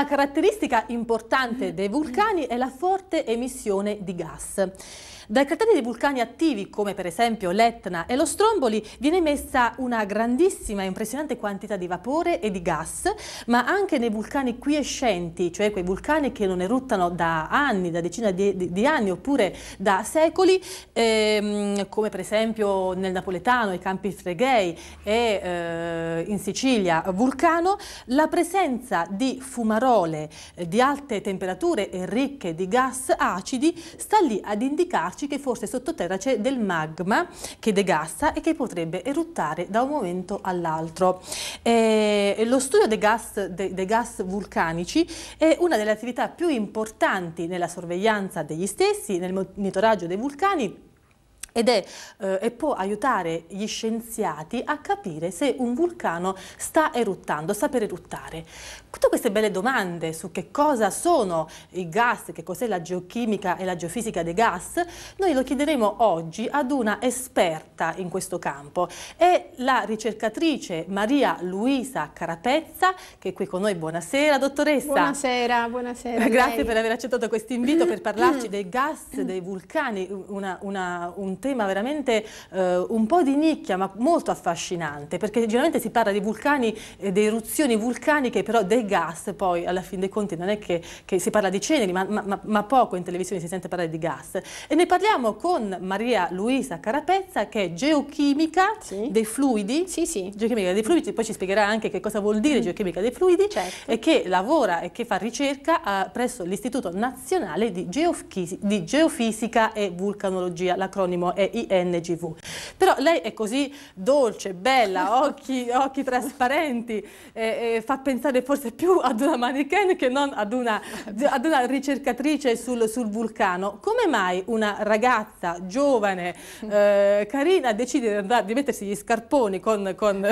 Una caratteristica importante dei vulcani è la forte emissione di gas. Dai crateri dei vulcani attivi, come per esempio l'Etna e lo Stromboli, viene emessa una grandissima e impressionante quantità di vapore e di gas, ma anche nei vulcani quiescenti, cioè quei vulcani che non eruttano da anni, da decine di, di, di anni oppure da secoli, ehm, come per esempio nel napoletano, i campi Freghei e eh, in Sicilia Vulcano, la presenza di fumarole eh, di alte temperature e ricche di gas acidi sta lì ad indicarci spiegarci che forse sottoterra c'è del magma che degassa e che potrebbe eruttare da un momento all'altro. Eh, lo studio dei gas, de, dei gas vulcanici è una delle attività più importanti nella sorveglianza degli stessi, nel monitoraggio dei vulcani ed è, eh, e può aiutare gli scienziati a capire se un vulcano sta eruttando, sta per eruttare. Tutte queste belle domande su che cosa sono i gas, che cos'è la geochimica e la geofisica dei gas, noi lo chiederemo oggi ad una esperta in questo campo. È la ricercatrice Maria Luisa Carapezza, che è qui con noi. Buonasera, dottoressa. Buonasera, buonasera. Grazie lei. per aver accettato questo invito per parlarci dei gas, dei vulcani, una, una, un tema veramente eh, un po' di nicchia, ma molto affascinante, perché generalmente si parla di vulcani, eh, di eruzioni vulcaniche, però dei del gas poi alla fine dei conti non è che, che si parla di ceneri, ma, ma, ma, poco in televisione si sente parlare di gas. E ne parliamo con Maria Luisa Carapezza che è geochimica sì. dei fluidi, sì, sì. geochimica dei fluidi, poi ci spiegherà anche che cosa vuol dire mm-hmm. geochimica dei fluidi certo. e che lavora e che fa ricerca uh, presso l'Istituto Nazionale di, Geofisi di, Geofisica e Vulcanologia, l'acronimo è INGV. Però lei è così dolce, bella, occhi, occhi trasparenti, eh, eh, fa pensare forse serve più ad una mannequin che non ad una, ad una ricercatrice sul, sul, vulcano. Come mai una ragazza giovane, eh, carina, decide di, mettersi gli scarponi con, con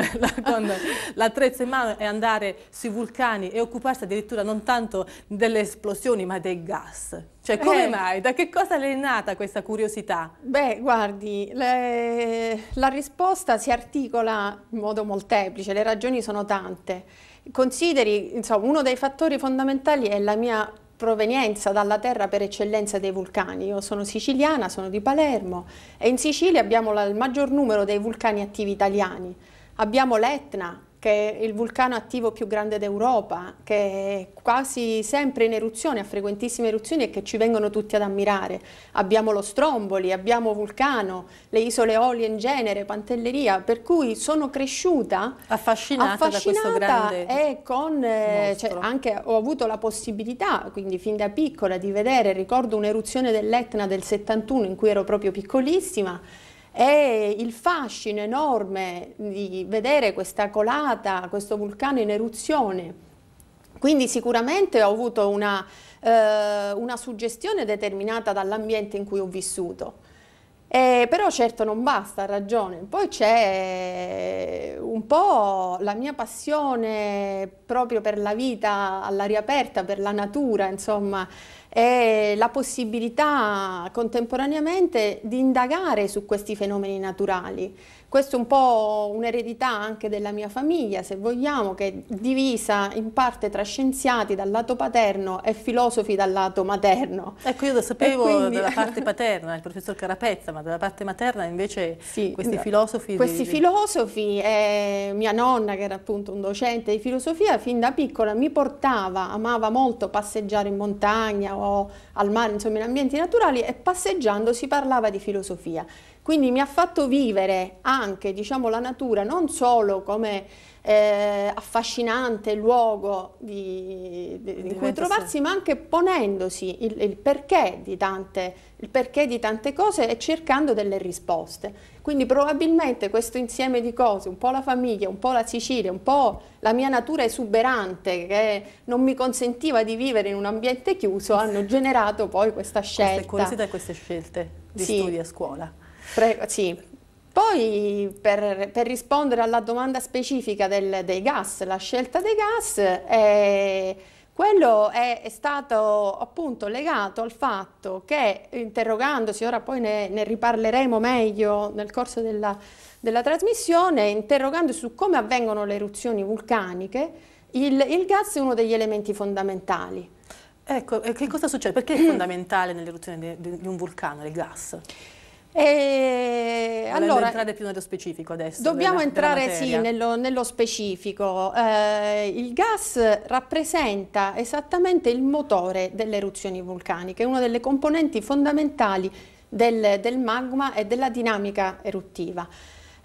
l'attrezzo in mano e andare sui vulcani e occuparsi addirittura non tanto delle esplosioni ma dei gas? Cioè, come eh. mai? Da che cosa le è nata questa curiosità? Beh, guardi, le... la risposta si articola in modo molteplice, le ragioni sono tante. Consideri, insomma, uno dei fattori fondamentali è la mia provenienza dalla terra per eccellenza dei vulcani. Io sono siciliana, sono di Palermo e in Sicilia abbiamo la, il maggior numero dei vulcani attivi italiani. Abbiamo l'Etna, che è il vulcano attivo più grande d'Europa, che è quasi sempre in eruzione, ha frequentissime eruzioni e che ci vengono tutti ad ammirare. Abbiamo lo Stromboli, abbiamo Vulcano, le isole Eolie in genere, Pantelleria, per cui sono cresciuta affascinata, affascinata da questo grande e con, eh, cioè, anche ho avuto la possibilità, quindi fin da piccola, di vedere, ricordo un'eruzione dell'Etna del 71 in cui ero proprio piccolissima, e il fascino enorme di vedere questa colata, questo vulcano in eruzione. Quindi sicuramente ho avuto una, eh, una suggestione determinata dall'ambiente in cui ho vissuto. Eh, però certo non basta, ha ragione. Poi c'è un po' la mia passione proprio per la vita all'aria aperta, per la natura, insomma, e la possibilità contemporaneamente di indagare su questi fenomeni naturali. Questo è un po' un'eredità anche della mia famiglia, se vogliamo, che è divisa in parte tra scienziati dal lato paterno e filosofi dal lato materno. Ecco, io lo sapevo quindi... dalla parte paterna, il professor Carapezza, ma dalla parte materna invece sì, questi no, filosofi... Questi di... filosofi, eh, mia nonna che era appunto un docente di filosofia, fin da piccola mi portava, amava molto passeggiare in montagna o al mare, insomma in ambienti naturali e passeggiando si parlava di filosofia. Quindi mi ha fatto vivere anche diciamo, la natura non solo come eh, affascinante luogo di, di, di in cui trovarsi, sì. ma anche ponendosi il, il, perché tante, il, perché di tante, cose e cercando delle risposte. Quindi probabilmente questo insieme di cose, un po' la famiglia, un po' la Sicilia, un po' la mia natura esuberante che non mi consentiva di vivere in un ambiente chiuso, hanno generato poi questa scelta. Queste curiosità e queste scelte di sì. studi a scuola. Pre sì, poi per, per, rispondere alla domanda specifica del, dei gas, la scelta dei gas, eh, quello è, è, stato appunto legato al fatto che interrogandosi, ora poi ne, ne riparleremo meglio nel corso della, della trasmissione, interrogandosi su come avvengono le eruzioni vulcaniche, il, il gas è uno degli elementi fondamentali. Ecco, che cosa succede? Perché è fondamentale nell'eruzione di un vulcano il gas? E Volendo allora, entrare più nello specifico adesso. Dobbiamo della, entrare della sì nello, nello specifico. Eh, il gas rappresenta esattamente il motore delle eruzioni vulcaniche, una delle componenti fondamentali del, del magma e della dinamica eruttiva.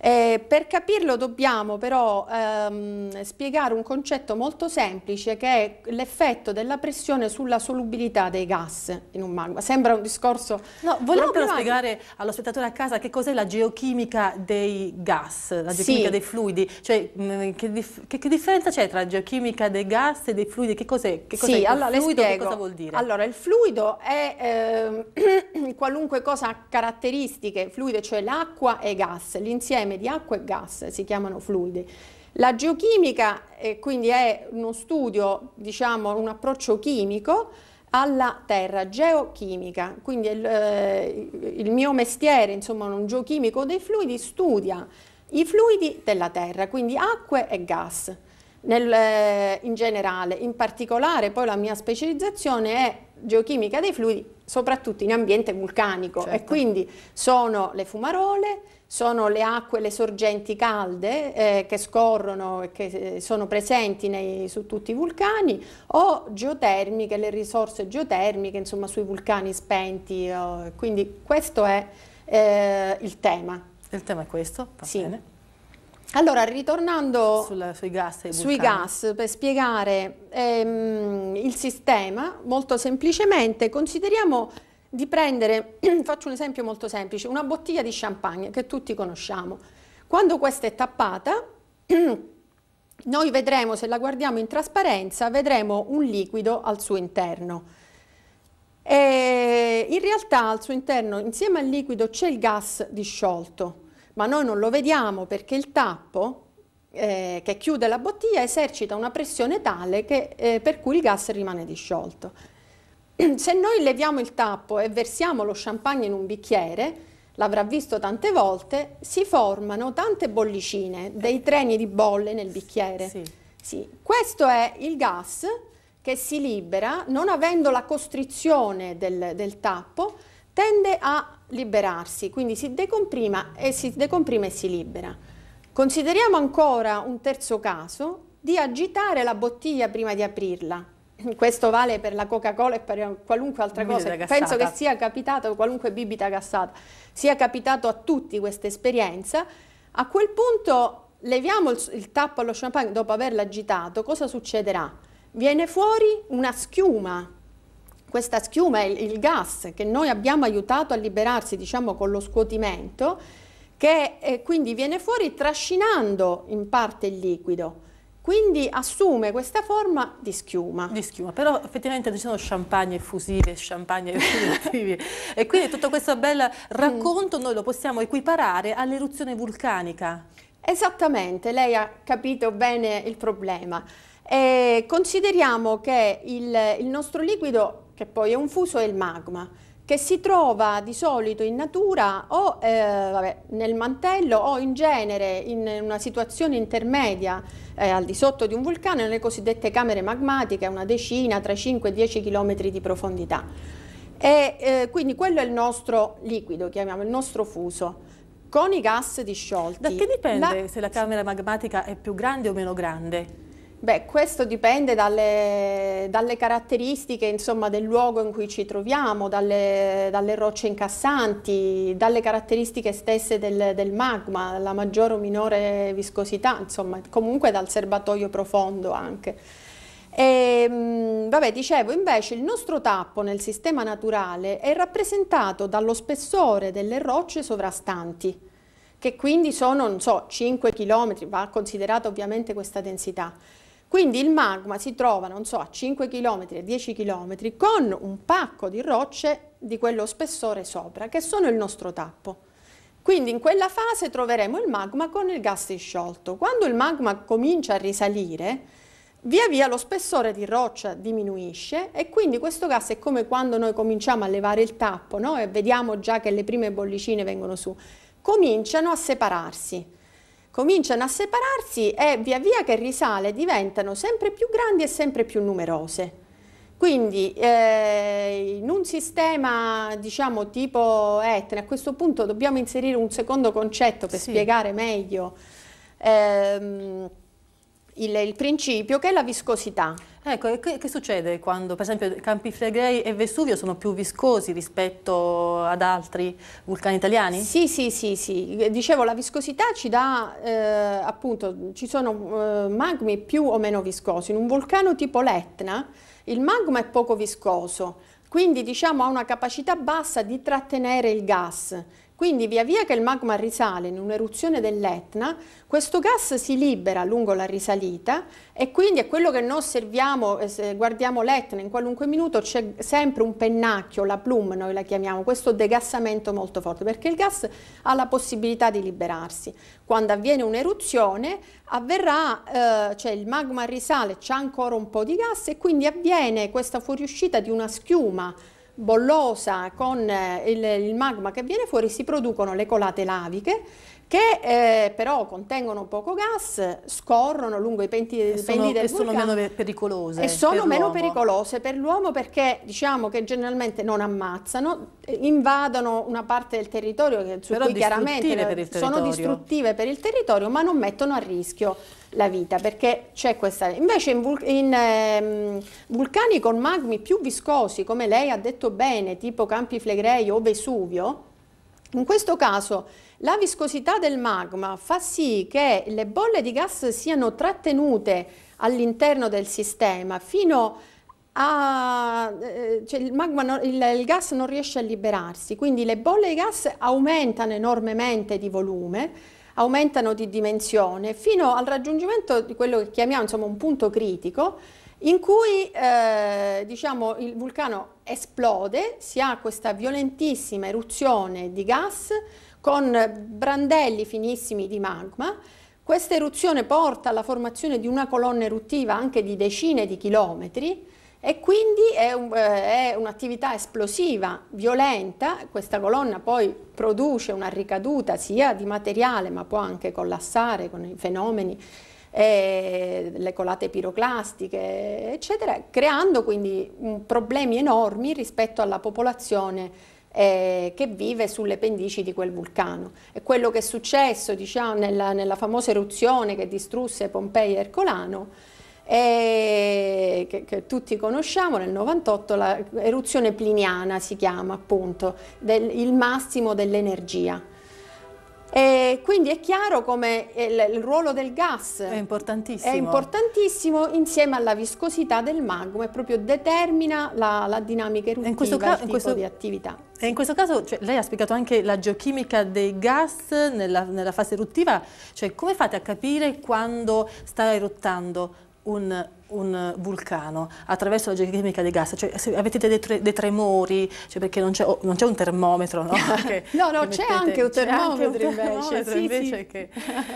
Eh, per capirlo dobbiamo però ehm, spiegare un concetto molto semplice che è l'effetto della pressione sulla solubilità dei gas in un magma. Sembra un discorso... No, volevo però spiegare allo spettatore a casa che cos'è la geochimica dei gas, la geochimica sì. dei fluidi, cioè mh, mm, che, che, che, differenza c'è tra geochimica dei gas e dei fluidi, che cos'è? Cos sì, allora, il fluido che cosa vuol dire? Allora, il fluido è eh, qualunque cosa ha caratteristiche, fluido cioè l'acqua e gas, l'insieme insieme di acqua e gas, si chiamano fluidi. La geochimica eh, quindi è uno studio, diciamo un approccio chimico alla terra, geochimica, quindi il, eh, il mio mestiere, insomma un geochimico dei fluidi, studia i fluidi della terra, quindi acque e gas. Nel, eh, in generale, in particolare poi la mia specializzazione è geochimica dei fluidi, soprattutto in ambiente vulcanico. Certo. E quindi sono le fumarole, sono le acque, le sorgenti calde eh, che scorrono e che eh, sono presenti nei, su tutti i vulcani, o geotermiche, le risorse geotermiche, insomma, sui vulcani spenti. Eh, quindi questo è eh, il tema. Il tema è questo? Va sì. bene. Allora, ritornando Sulla, sui, gas, sui gas, per spiegare ehm, il sistema, molto semplicemente consideriamo di prendere, faccio un esempio molto semplice, una bottiglia di champagne che tutti conosciamo. Quando questa è tappata, noi vedremo, se la guardiamo in trasparenza, vedremo un liquido al suo interno. E in realtà al suo interno, insieme al liquido, c'è il gas disciolto ma noi non lo vediamo perché il tappo eh, che chiude la bottiglia esercita una pressione tale che, eh, per cui il gas rimane disciolto. Se noi leviamo il tappo e versiamo lo champagne in un bicchiere, l'avrà visto tante volte, si formano tante bollicine, dei treni di bolle nel bicchiere. Sì. Sì. Questo è il gas che si libera, non avendo la costrizione del, del tappo, tende a liberarsi, quindi si decomprima e si decomprime e si libera. Consideriamo ancora un terzo caso di agitare la bottiglia prima di aprirla. Questo vale per la Coca-Cola e per qualunque altra cosa. Bibita Penso che sia capitato, qualunque bibita gassata, sia capitato a tutti questa esperienza. A quel punto leviamo il, il tappo allo champagne dopo averlo agitato, cosa succederà? Viene fuori una schiuma questa schiuma, il, il gas che noi abbiamo aiutato a liberarsi diciamo con lo scuotimento, che eh, quindi viene fuori trascinando in parte il liquido. Quindi assume questa forma di schiuma. Di schiuma, però effettivamente ci sono champagne effusive, champagne effusive. e quindi tutto questo bel racconto mm. noi lo possiamo equiparare all'eruzione vulcanica. Esattamente, lei ha capito bene il problema. E consideriamo che il, il nostro liquido che poi è un fuso, è il magma, che si trova di solito in natura o eh, vabbè, nel mantello o in genere in una situazione intermedia eh, al di sotto di un vulcano nelle cosiddette camere magmatiche a una decina tra 5 e 10 km di profondità. E, eh, quindi quello è il nostro liquido, chiamiamo il nostro fuso con i gas disciolti. Da che dipende la... se la camera magmatica è più grande o meno grande? Beh, questo dipende dalle, dalle caratteristiche insomma, del luogo in cui ci troviamo, dalle, dalle rocce incassanti, dalle caratteristiche stesse del, del, magma, la maggiore o minore viscosità, insomma, comunque dal serbatoio profondo anche. E, ehm, vabbè, dicevo, invece il nostro tappo nel sistema naturale è rappresentato dallo spessore delle rocce sovrastanti che quindi sono, non so, 5 km, va considerata ovviamente questa densità. Quindi il magma si trova, non so, a 5 km, 10 km, con un pacco di rocce di quello spessore sopra, che sono il nostro tappo. Quindi in quella fase troveremo il magma con il gas disciolto. Quando il magma comincia a risalire, via via lo spessore di roccia diminuisce e quindi questo gas è come quando noi cominciamo a levare il tappo no? e vediamo già che le prime bollicine vengono su. Cominciano a separarsi cominciano a separarsi e via via che risale diventano sempre più grandi e sempre più numerose. Quindi eh, in un sistema diciamo tipo etne, a questo punto dobbiamo inserire un secondo concetto per sì. spiegare meglio ehm, il, il, principio che è la viscosità. Ecco, che, che, succede quando, per esempio, Campi Flegrei e Vesuvio sono più viscosi rispetto ad altri vulcani italiani? Sì, sì, sì, sì. Dicevo, la viscosità ci dà, eh, appunto, ci sono eh, magmi più o meno viscosi. In un vulcano tipo l'Etna, il magma è poco viscoso, quindi diciamo ha una capacità bassa di trattenere il gas. Quindi via via che il magma risale in un'eruzione dell'Etna, questo gas si libera lungo la risalita e quindi è quello che noi osserviamo, eh, se guardiamo l'Etna in qualunque minuto c'è sempre un pennacchio, la plume noi la chiamiamo, questo degassamento molto forte perché il gas ha la possibilità di liberarsi. Quando avviene un'eruzione avverrà, eh, cioè il magma risale, c'è ancora un po' di gas e quindi avviene questa fuoriuscita di una schiuma bollosa con eh, il, il magma che viene fuori si producono le colate laviche che eh, però contengono poco gas, scorrono lungo i penti, e sono, penti del e vulcano. sono meno pericolose. E sono meno pericolose per l'uomo perché diciamo che generalmente non ammazzano, eh, invadono una parte del territorio su però cui chiaramente sono distruttive per il territorio ma non mettono a rischio la vita, perché c'è questa... Invece in, vul... in eh, vulcani con magmi più viscosi, come lei ha detto bene, tipo Campi Flegrei o Vesuvio, in questo caso la viscosità del magma fa sì che le bolle di gas siano trattenute all'interno del sistema fino a... Eh, cioè il, non, il, il gas non riesce a liberarsi, quindi le bolle di gas aumentano enormemente di volume aumentano di dimensione fino al raggiungimento di quello che chiamiamo insomma, un punto critico in cui eh, diciamo, il vulcano esplode, si ha questa violentissima eruzione di gas con brandelli finissimi di magma. Questa eruzione porta alla formazione di una colonna eruttiva anche di decine di chilometri, e quindi è, un, eh, è un'attività esplosiva, violenta, questa colonna poi produce una ricaduta sia di materiale ma può anche collassare con i fenomeni, eh, le colate piroclastiche eccetera, creando quindi problemi enormi rispetto alla popolazione eh, che vive sulle pendici di quel vulcano. E quello che è successo diciamo, nella, nella famosa eruzione che distrusse Pompei e Ercolano eh, che, che, tutti conosciamo nel 98, l'eruzione pliniana si chiama appunto, del, il massimo dell'energia. E quindi è chiaro come il, il, ruolo del gas è importantissimo. è importantissimo insieme alla viscosità del magma e proprio determina la, la dinamica eruttiva in questo caso, questo... di attività. E in questo caso cioè, lei ha spiegato anche la geochimica dei gas nella, nella fase eruttiva, cioè come fate a capire quando sta eruttando? un un vulcano attraverso la geochimica dei gas, cioè, avete dei, tre, dei tremori, cioè, perché non c'è, oh, un termometro, no? Che, no, no, c'è anche un termometro anche un termometro invece. Sì, invece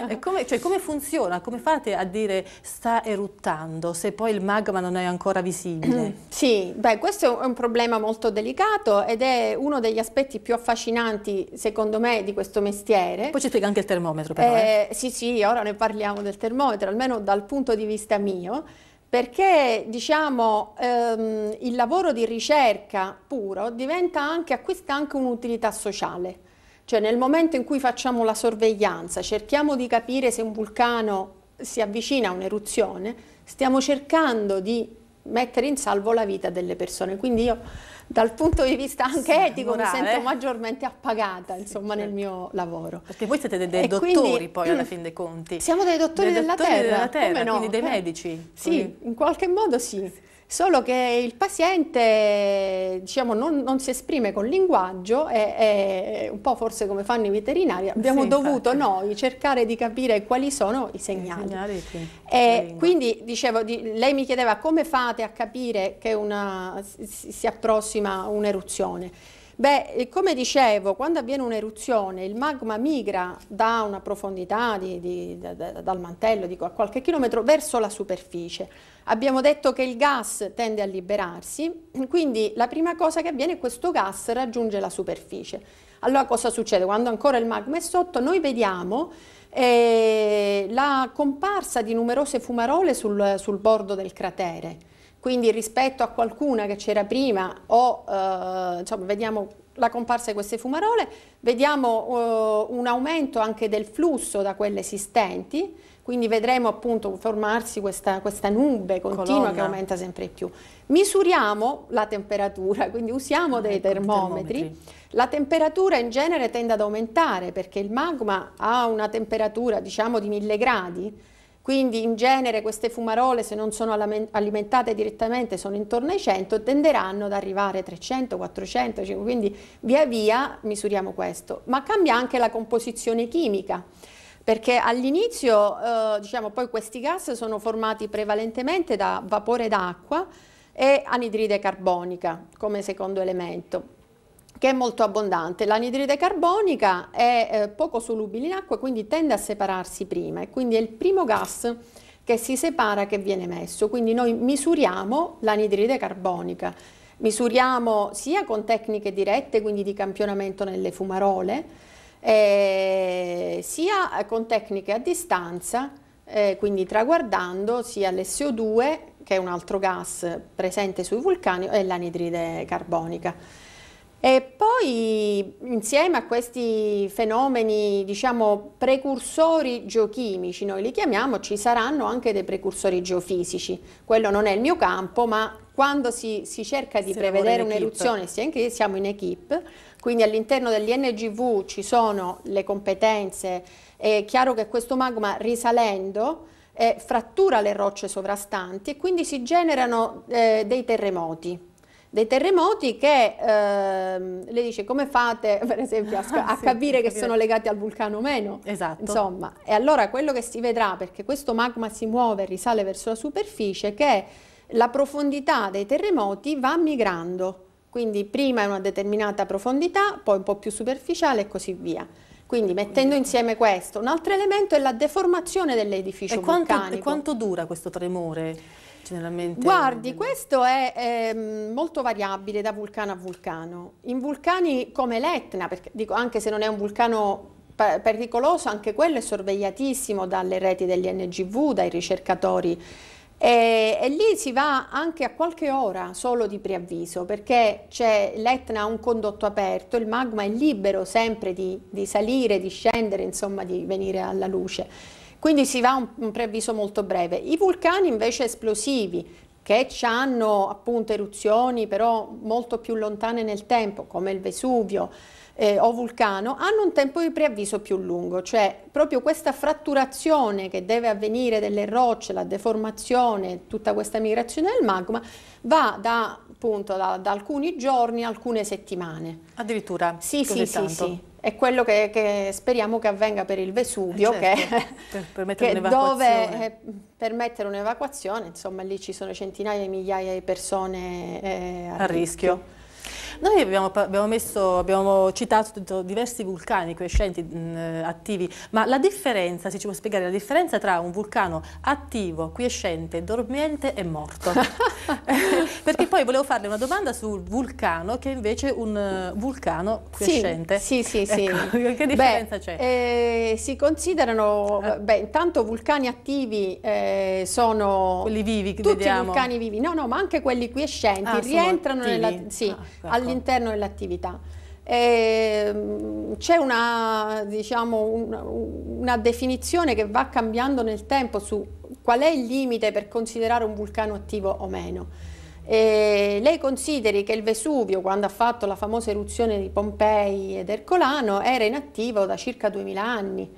sì. come, cioè, come, funziona? Come fate a dire sta eruttando se poi il magma non è ancora visibile? Mm, sì, beh, questo è un problema molto delicato ed è uno degli aspetti più affascinanti, secondo me, di questo mestiere. Poi ci spiega anche il termometro, però. Eh, eh. Sì, sì, ora ne parliamo del termometro, almeno dal punto di vista mio perché diciamo, ehm, il lavoro di ricerca puro anche, acquista anche un'utilità sociale. Cioè nel momento in cui facciamo la sorveglianza, cerchiamo di capire se un vulcano si avvicina a un'eruzione, stiamo cercando di mettere in salvo la vita delle persone. Quindi io dal punto di vista anche sì, etico morale. mi sento maggiormente appagata insomma, sì, nel certo. mio lavoro. Perché voi siete dei, dei dottori quindi, poi alla fin dei conti. Siamo dei dottori, dei della, della, terra, della terra no? quindi dei eh, medici. Sì, quindi... in qualche modo sì solo che il paziente diciamo, non, non, si esprime con linguaggio e, e, un po' forse come fanno i veterinari abbiamo sì, dovuto infatti. noi cercare di capire quali sono i segnali. I segnali sì. e quindi dicevo, di, lei mi chiedeva come fate a capire che una, si, si approssima un'eruzione. Beh, come dicevo, quando avviene un'eruzione il magma migra da una profondità di, di, da, da, dal mantello, dico a qualche chilometro, verso la superficie. Abbiamo detto che il gas tende a liberarsi, quindi la prima cosa che avviene è che questo gas raggiunge la superficie. Allora cosa succede? Quando ancora il magma è sotto, noi vediamo eh, la comparsa di numerose fumarole sul, sul bordo del cratere quindi rispetto a qualcuna che c'era prima o eh, diciamo, vediamo la comparsa di queste fumarole, vediamo eh, un aumento anche del flusso da quelle esistenti, quindi vedremo appunto formarsi questa, questa nube continua Colonna. che aumenta sempre più. Misuriamo la temperatura, quindi usiamo ah, ecco, dei termometri. termometri. La temperatura in genere tende ad aumentare perché il magma ha una temperatura diciamo di 1000 gradi, quindi in genere queste fumarole, se non sono alimentate direttamente, sono intorno ai 100, tenderanno ad arrivare a 300, 400, 500, quindi via via misuriamo questo. Ma cambia anche la composizione chimica perché all'inizio eh, diciamo, poi questi gas sono formati prevalentemente da vapore d'acqua e anidride carbonica come secondo elemento che è molto abbondante. L'anidride carbonica è eh, poco solubile in acqua, quindi tende a separarsi prima e quindi è il primo gas che si separa che viene messo. Quindi noi misuriamo l'anidride carbonica, misuriamo sia con tecniche dirette, quindi di campionamento nelle fumarole, eh, sia con tecniche a distanza, eh, quindi traguardando sia l'SO2 che è un altro gas presente sui vulcani e l'anidride carbonica. E poi insieme a questi fenomeni, diciamo, precursori geochimici, noi li chiamiamo, ci saranno anche dei precursori geofisici. Quello non è il mio campo, ma quando si, si cerca di si prevedere un'eruzione, siamo in equip, quindi all'interno degli NGV ci sono le competenze, è chiaro che questo magma risalendo eh, frattura le rocce sovrastanti e quindi si generano eh, dei terremoti dei terremoti che ehm, lei dice come fate per esempio a, ah, a sì, capire che sono legati al vulcano o meno. Esatto. Insomma, e allora quello che si vedrà perché questo magma si muove e risale verso la superficie che la profondità dei terremoti va migrando. Quindi prima è una determinata profondità, poi un po' più superficiale e così via. Quindi mettendo insieme questo, un altro elemento è la deformazione dell'edificio e quanto, vulcanico. E quanto dura questo tremore? generalmente? Guardi, questo è, è, ehm, molto variabile da vulcano a vulcano. In vulcani come l'Etna, perché, dico, anche se non è un vulcano pericoloso, anche quello è sorvegliatissimo dalle reti degli NGV, dai ricercatori. E, e, lì si va anche a qualche ora solo di preavviso perché l'Etna ha un condotto aperto, il magma è libero sempre di, di salire, di scendere, insomma di venire alla luce. Quindi si va a un, un preavviso molto breve. I vulcani invece esplosivi, che hanno appunto eruzioni però molto più lontane nel tempo, come il Vesuvio eh, o Vulcano, hanno un tempo di preavviso più lungo, cioè proprio questa fratturazione che deve avvenire delle rocce, la deformazione, tutta questa migrazione del magma, va da appunto da, da alcuni giorni a alcune settimane. Addirittura? Sì, sì, sì, sì, È quello che, che, speriamo che avvenga per il Vesuvio, eh certo, che, per permettere che dove eh, permettere un'evacuazione, insomma lì ci sono centinaia di migliaia di persone eh, a, a rischio. rischio noi abbiamo, abbiamo, messo, abbiamo citato diversi vulcani crescenti mh, attivi, ma la differenza, se ci può spiegare, la differenza tra un vulcano attivo, quiescente, dormiente e morto. Perché poi volevo farle una domanda sul vulcano, che è invece è un uh, vulcano crescente. Sì, sì, sì. sì. Ecco, che differenza c'è? Eh, si considerano, eh. Eh, beh, intanto vulcani attivi eh, sono... Quelli vivi che tutti vediamo. Tutti vulcani vivi, no, no, ma anche quelli quiescenti ah, rientrano nella... Sì, ah, Ecco. all'interno dell'attività. Ehm, c'è una, diciamo, una, una definizione che va cambiando nel tempo su qual è il limite per considerare un vulcano attivo o meno. E lei consideri che il Vesuvio, quando ha fatto la famosa eruzione di Pompei ed Ercolano, era inattivo da circa 2000 anni.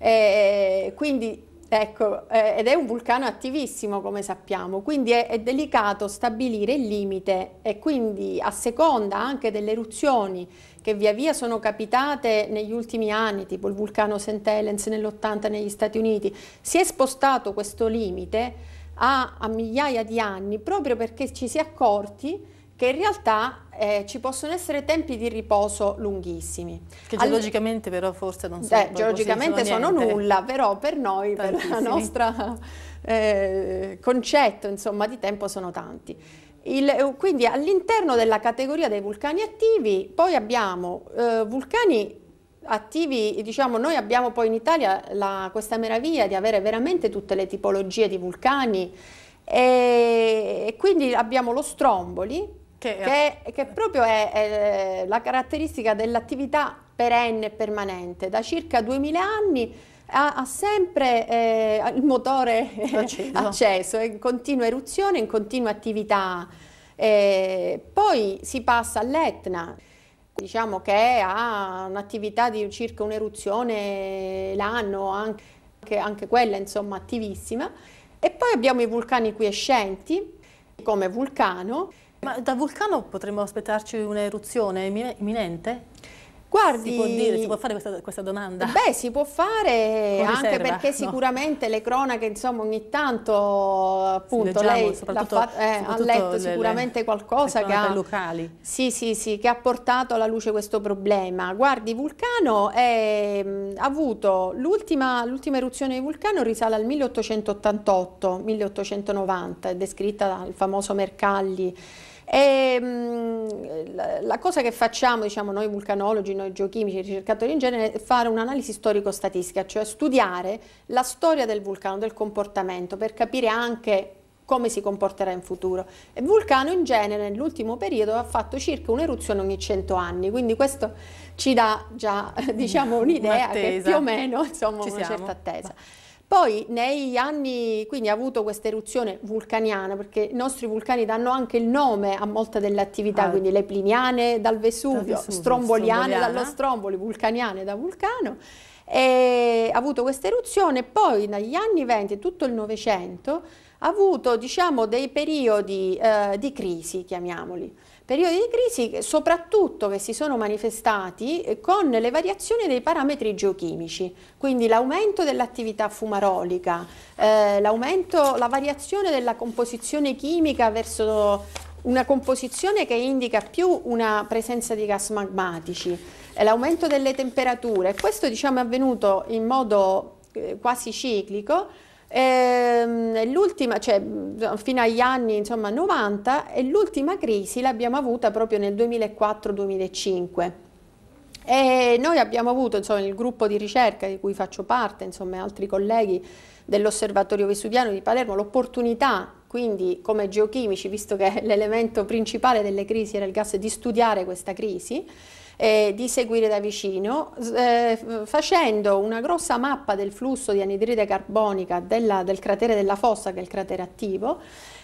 E quindi Ecco, eh, ed è un vulcano attivissimo come sappiamo, quindi è, è, delicato stabilire il limite e quindi a seconda anche delle eruzioni che via via sono capitate negli ultimi anni, tipo il vulcano St. Helens nell'80 negli Stati Uniti, si è spostato questo limite a, a migliaia di anni proprio perché ci si è accorti che in realtà eh, ci possono essere tempi di riposo lunghissimi. Che geologicamente All... però forse non sono Beh, Geologicamente sono niente. nulla, però per noi, Tantissimi. per il nostro eh, concetto insomma, di tempo sono tanti. Il, eh, quindi all'interno della categoria dei vulcani attivi poi abbiamo eh, vulcani attivi, diciamo noi abbiamo poi in Italia la, questa meraviglia di avere veramente tutte le tipologie di vulcani e, e quindi abbiamo lo Stromboli che, che, che proprio è, è eh, la caratteristica dell'attività perenne e permanente. Da circa 2000 anni ha, ha sempre eh, il motore acceso. acceso, in continua eruzione, in continua attività. Eh, poi si passa all'Etna, diciamo che ha un'attività di circa un'eruzione l'anno, anche, anche quella insomma attivissima. E poi abbiamo i vulcani quiescenti come vulcano, ma da vulcano potremmo aspettarci un'eruzione imminente? Guardi, si può dire, si può fare questa, questa domanda? Eh beh, si può fare anche perché sicuramente no. le cronache, insomma, ogni tanto appunto leggiamo, lei ha, fatto, eh, ha letto le, sicuramente qualcosa che ha, locali. Sì, sì, sì, che ha portato alla luce questo problema. Guardi, Vulcano è, mm, ha avuto l'ultima eruzione di Vulcano risale al 1888-1890, è descritta dal famoso Mercalli e, ehm, mh, la cosa che facciamo, diciamo, noi vulcanologi, noi geochimici, ricercatori in genere, è fare un'analisi storico-statistica, cioè studiare la storia del vulcano, del comportamento, per capire anche come si comporterà in futuro. E Vulcano in genere nell'ultimo periodo ha fatto circa un'eruzione ogni 100 anni, quindi questo ci dà già diciamo, un'idea che più o meno insomma, una certa attesa. Ma... Poi negli anni, quindi ha avuto questa eruzione vulcaniana, perché i nostri vulcani danno anche il nome a molte delle attività, ah, quindi le pliniane dal Vesuvio, da Vesuvio stromboliane dallo stromboli, vulcaniane da vulcano, e ha avuto questa eruzione, poi negli anni 20, e tutto il Novecento, ha avuto diciamo, dei periodi eh, di crisi, chiamiamoli periodi di crisi soprattutto che si sono manifestati eh, con le variazioni dei parametri geochimici, quindi l'aumento dell'attività fumarolica, eh, la variazione della composizione chimica verso una composizione che indica più una presenza di gas magmatici, eh, l'aumento delle temperature. Questo diciamo, è avvenuto in modo eh, quasi ciclico Ehm, l'ultima, cioè fino agli anni insomma, 90 e l'ultima crisi l'abbiamo avuta proprio nel 2004-2005. E noi abbiamo avuto insomma, il gruppo di ricerca di cui faccio parte, insomma altri colleghi dell'Osservatorio Vesuviano di Palermo, l'opportunità quindi come geochimici, visto che l'elemento principale delle crisi era il gas, di studiare questa crisi eh, di seguire da vicino eh, facendo una grossa mappa del flusso di anidride carbonica della, del cratere della fossa che è il cratere attivo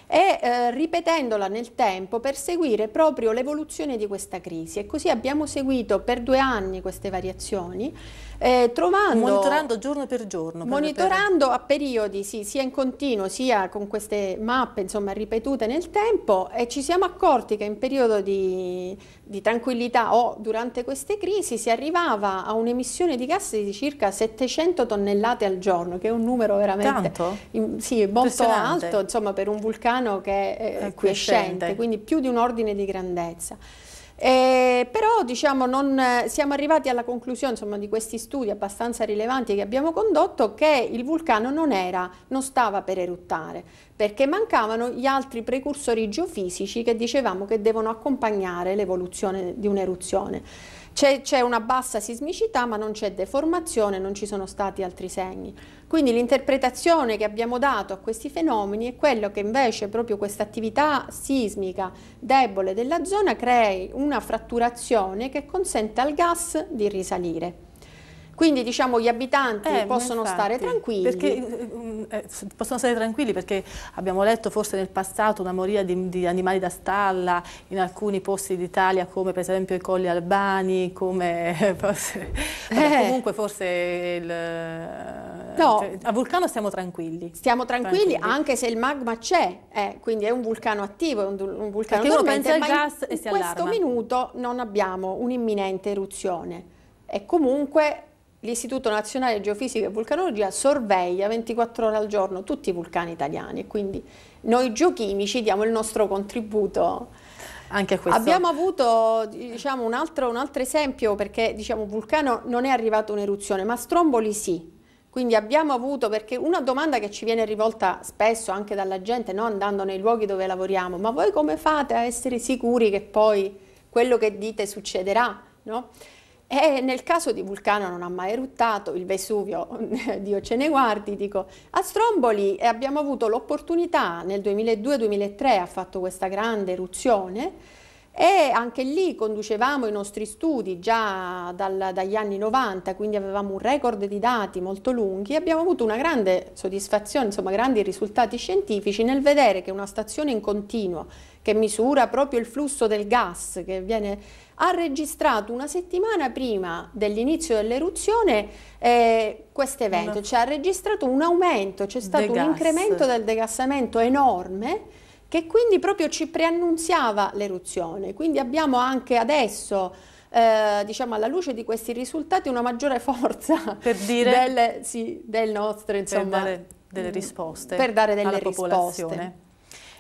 e eh, ripetendola nel tempo per seguire proprio l'evoluzione di questa crisi e così abbiamo seguito per due anni queste variazioni eh, trovando... Monitorando giorno per giorno. Per monitorando per... a periodi, sì, sia in continuo sia con queste mappe insomma, ripetute nel tempo e ci siamo accorti che in periodo di, di tranquillità o durante queste crisi si arrivava a un'emissione di gas di circa 700 tonnellate al giorno, che è un numero veramente in, sì, molto alto insomma, per un vulcano che eh, è scende, quindi più di un ordine di grandezza. Eh, però diciamo, non, siamo arrivati alla conclusione insomma, di questi studi abbastanza rilevanti che abbiamo condotto che il vulcano non, era, non stava per eruttare perché mancavano gli altri precursori geofisici che dicevamo che devono accompagnare l'evoluzione di un'eruzione. C'è, una bassa sismicità ma non c'è deformazione, non ci sono stati altri segni. Quindi l'interpretazione che abbiamo dato a questi fenomeni è quello che invece proprio questa attività sismica debole della zona crei una fratturazione che consente al gas di risalire. Quindi diciamo gli abitanti eh, possono infatti, stare tranquilli. Perché, eh, possono stare tranquilli perché abbiamo letto forse nel passato una moria di, di animali da stalla in alcuni posti d'Italia come per esempio i Colli Albani, come eh, forse, vabbè, eh. comunque forse il, no, cioè, a vulcano stiamo tranquilli. Stiamo tranquilli, tranquilli. anche se il magma c'è, eh, quindi è un vulcano attivo, è un, un vulcano che dormente, pensa gas in, e si in allarma. In questo minuto non abbiamo un'imminente eruzione e comunque l'Istituto Nazionale Geofisica e Vulcanologia sorveglia 24 ore al giorno tutti i vulcani italiani e quindi noi geochimici diamo il nostro contributo anche questo. Abbiamo avuto diciamo, un, altro, un, altro, esempio perché diciamo, Vulcano non è arrivato un'eruzione, ma Stromboli sì. Quindi abbiamo avuto, perché una domanda che ci viene rivolta spesso anche dalla gente, no? andando nei luoghi dove lavoriamo, ma voi come fate a essere sicuri che poi quello che dite succederà? No? E nel caso di Vulcano non ha mai eruttato, il Vesuvio, Dio ce ne guardi, dico, a Stromboli eh, abbiamo avuto l'opportunità, nel 2002-2003 ha fatto questa grande eruzione, e anche lì conducevamo i nostri studi già dal, dagli anni 90, quindi avevamo un record di dati molto lunghi e abbiamo avuto una grande soddisfazione, insomma grandi risultati scientifici nel vedere che una stazione in continuo che misura proprio il flusso del gas che viene, ha registrato una settimana prima dell'inizio dell'eruzione eh, questo evento, cioè ha registrato un aumento, c'è stato un incremento del degassamento enorme che quindi proprio ci preannunziava l'eruzione. Quindi abbiamo anche adesso eh, diciamo alla luce di questi risultati una maggiore forza per dire del, sì, del nostro insomma per dare delle mm, risposte per dare delle risposte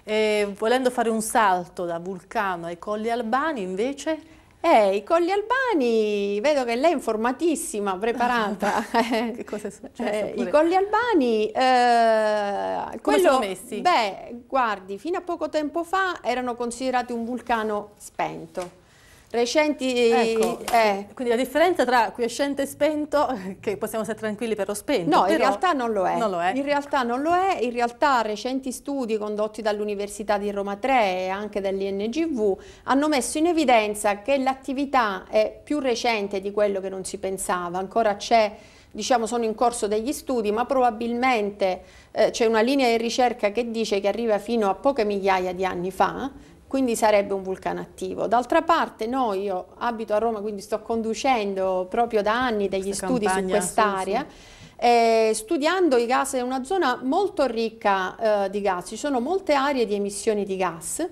e eh, volendo fare un salto da Vulcano ai Colli Albani invece eh, i Colli Albani, vedo che lei è informatissima, preparata. che cosa è successo? Eh, cioè, I Colli Albani, eh, quello, sono messi? Beh, guardi, fino a poco tempo fa erano considerati un vulcano spento recenti... Ecco, eh. quindi la differenza tra quiescente e spento, che possiamo stare tranquilli per lo spento. No, in realtà non lo, non lo, è. In realtà non lo è, in realtà recenti studi condotti dall'Università di Roma 3 e anche dall'INGV hanno messo in evidenza che l'attività è più recente di quello che non si pensava, ancora c'è diciamo sono in corso degli studi, ma probabilmente eh, c'è una linea di ricerca che dice che arriva fino a poche migliaia di anni fa, quindi sarebbe un vulcano attivo. D'altra parte noi, io abito a Roma, quindi sto conducendo proprio da anni degli Questa studi campagna, su quest'area, sì, sì. Eh, studiando i gas è una zona molto ricca eh, di gas, ci sono molte aree di emissioni di gas,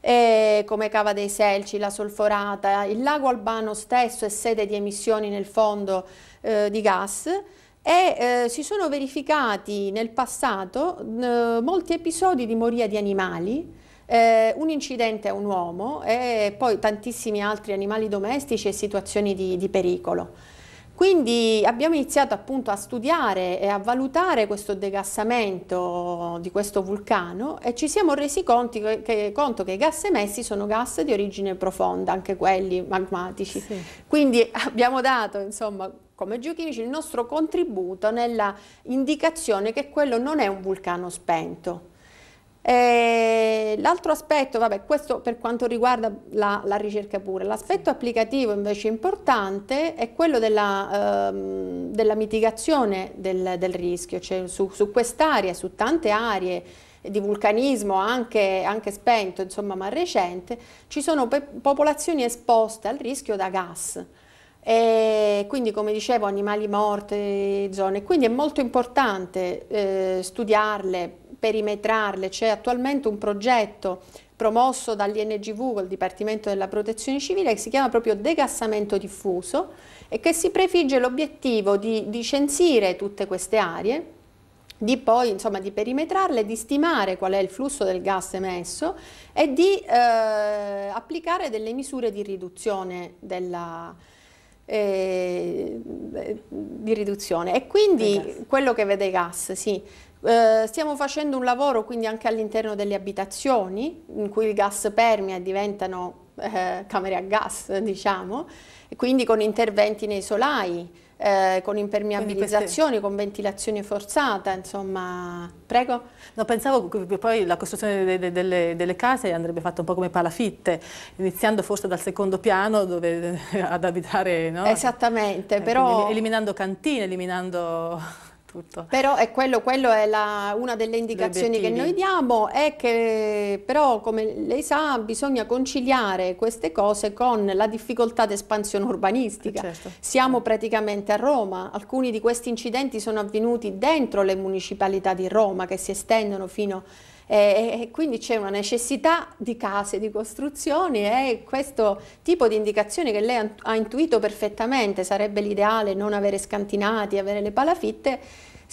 eh, come Cava dei Selci, la Solforata, il lago Albano stesso è sede di emissioni nel fondo eh, di gas e eh, si sono verificati nel passato eh, molti episodi di moria di animali eh, un incidente a un uomo e poi tantissimi altri animali domestici e situazioni di, di pericolo. Quindi abbiamo iniziato appunto a studiare e a valutare questo degassamento di questo vulcano e ci siamo resi conti che, conto che i gas emessi sono gas di origine profonda, anche quelli magmatici. Sì. Quindi abbiamo dato insomma come geochimici il nostro contributo nella indicazione che quello non è un vulcano spento eh, l'altro aspetto, vabbè, questo per quanto riguarda la, la ricerca pure, l'aspetto sì. applicativo invece importante è quello della, ehm, della mitigazione del, del, rischio, cioè su, su quest'area, su tante aree di vulcanismo anche, anche, spento, insomma, ma recente, ci sono popolazioni esposte al rischio da gas. E quindi come dicevo animali morti, zone, quindi è molto importante eh, studiarle, perimetrarle. C'è attualmente un progetto promosso dall'INGV, il Dipartimento della Protezione Civile, che si chiama proprio degassamento diffuso e che si prefigge l'obiettivo di, di censire tutte queste aree di poi insomma, di perimetrarle, di stimare qual è il flusso del gas emesso e di eh, applicare delle misure di riduzione della, eh, di riduzione. E quindi quello che vede i gas, sì. Eh, stiamo facendo un lavoro quindi anche all'interno delle abitazioni in cui il gas permia e diventano eh, camere a gas diciamo, quindi con interventi nei solai, eh, con impermeabilizzazioni, queste... con ventilazione forzata, insomma, prego. No, pensavo che poi la costruzione delle, delle, delle, case andrebbe fatta un po' come palafitte, iniziando forse dal secondo piano dove, eh, ad abitare, no? Esattamente, eh, però... Eliminando cantine, eliminando tutto. Però è quello, quello è la, una delle indicazioni che noi diamo, è che però come lei sa bisogna conciliare queste cose con la difficoltà d'espansione urbanistica. Eh, certo. Siamo praticamente a Roma, alcuni di questi incidenti sono avvenuti dentro le municipalità di Roma che si estendono fino a e, e quindi c'è una necessità di case, di costruzioni e questo tipo di indicazioni che lei ha intuito perfettamente, sarebbe l'ideale non avere scantinati, avere le palafitte,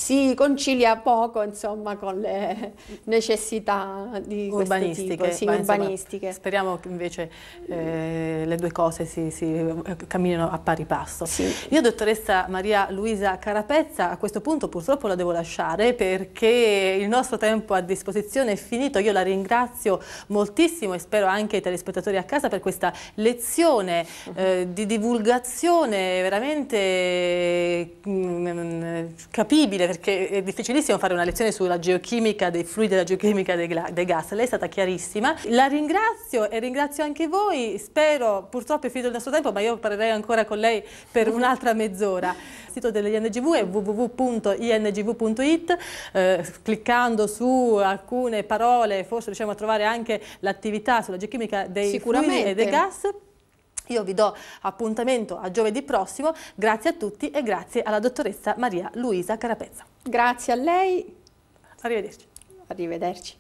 si concilia poco insomma, con le necessità di urbanistiche, tipo, sì, urbanistiche. Insomma, speriamo che invece eh, le due cose si, si, eh, camminino a pari passo. Sì. Io dottoressa Maria Luisa Carapezza a questo punto purtroppo la devo lasciare perché il nostro tempo a disposizione è finito, io la ringrazio moltissimo e spero anche i telespettatori a casa per questa lezione eh, di divulgazione veramente mh, mm, capibile, perché è difficilissimo fare una lezione sulla geochimica dei fluidi e la geochimica dei, dei, gas, lei è stata chiarissima. La ringrazio e ringrazio anche voi, spero, purtroppo è finito il nostro tempo, ma io parlerei ancora con lei per un'altra mezz'ora. Il sito dell'INGV è www.ingv.it, eh, cliccando su alcune parole forse riusciamo a trovare anche l'attività sulla geochimica dei fluidi e dei gas. Io vi do appuntamento a giovedì prossimo, grazie a tutti e grazie alla dottoressa Maria Luisa Carapezza. Grazie a lei. Arrivederci. Arrivederci.